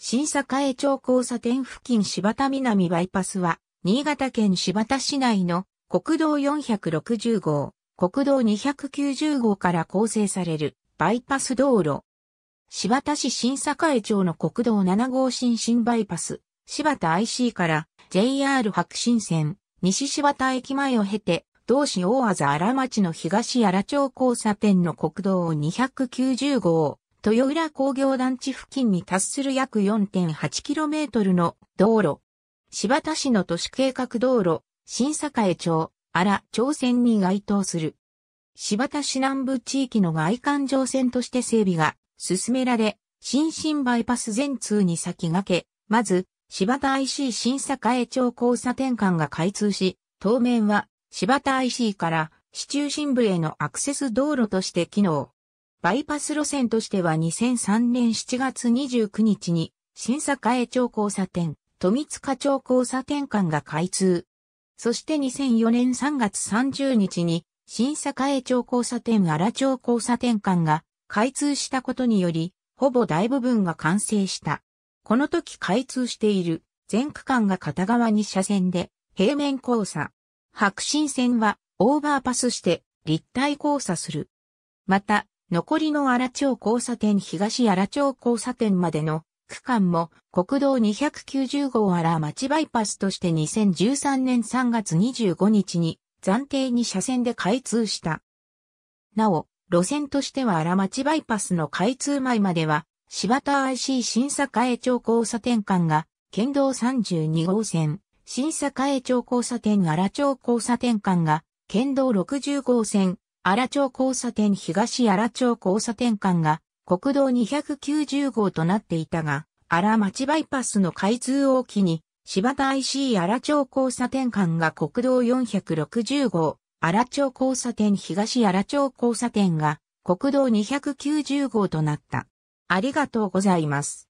新栄町交差点付近柴田南バイパスは、新潟県柴田市内の国道460号、国道290号から構成されるバイパス道路。柴田市新栄町の国道7号新新バイパス、柴田 IC から JR 白新線、西柴田駅前を経て、同市大和荒町の東荒町交差点の国道290号、豊浦工業団地付近に達する約 4.8km の道路。柴田市の都市計画道路、新栄町、荒町線に該当する。柴田市南部地域の外環状線として整備が進められ、新新バイパス全通に先駆け、まず、柴田 IC 新栄町交差点間が開通し、当面は柴田 IC から市中心部へのアクセス道路として機能。バイパス路線としては2003年7月29日に、新栄町交差点、富塚町交差点間が開通。そして2004年3月30日に、新栄町交差点荒町交差点間が開通したことにより、ほぼ大部分が完成した。この時開通している全区間が片側2車線で平面交差。白新線はオーバーパスして立体交差する。また、残りの荒町交差点東荒町交差点までの区間も国道290号荒町バイパスとして2013年3月25日に暫定に車線で開通した。なお、路線としては荒町バイパスの開通前までは柴田 IC 新栄町交差点間が県道32号線、新栄町交差点荒町交差点間が県道60号線、荒町交差点東荒町交差点間が国道290号となっていたが、荒町バイパスの開通を機に、柴田 IC 荒町交差点間が国道460号、荒町交差点東荒町交差点が国道290号となった。ありがとうございます。